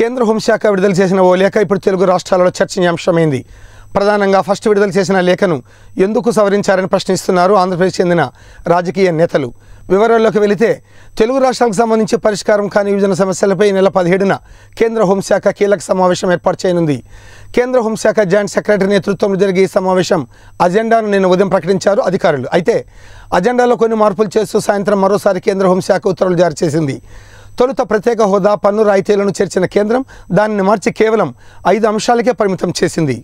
కేంద్ర హోంశాఖ విడుదల చేసిన ఓ లేఖ ఇప్పుడు తెలుగు రాష్ట్రాలలో చర్చనీయాంశమైంది ప్రధానంగా ఫస్ట్ విడుదల చేసిన లేఖను ఎందుకు సవరించారని ప్రశ్నిస్తున్నారు ఆంధ్రప్రదేశ్ చెందిన రాజకీయ నేతలు వివరాల్లోకి వెళితే తెలుగు రాష్ట్రాలకు సంబంధించి పరిష్కారం కాని విభజన సమస్యలపై నెల పదిహేడున కేంద్ర హోంశాఖ కీలక సమావేశం ఏర్పాటు చేయనుంది కేంద్ర హోంశాఖ జాయింట్ సెక్రటరీ నేతృత్వంలో జరిగే ఈ సమావేశం అజెండాను నిన్న ఉదయం ప్రకటించారు అధికారులు అయితే అజెండాలో కొన్ని మార్పులు చేస్తూ సాయంత్రం మరోసారి కేంద్ర హోంశాఖ ఉత్తర్వులు జారీ చేసింది తొలుత ప్రత్యేక హోదా పన్ను రాయితీలను చేర్చిన కేంద్రం దానిని మార్చి కేవలం ఐదు అంశాలకే పరిమితం చేసింది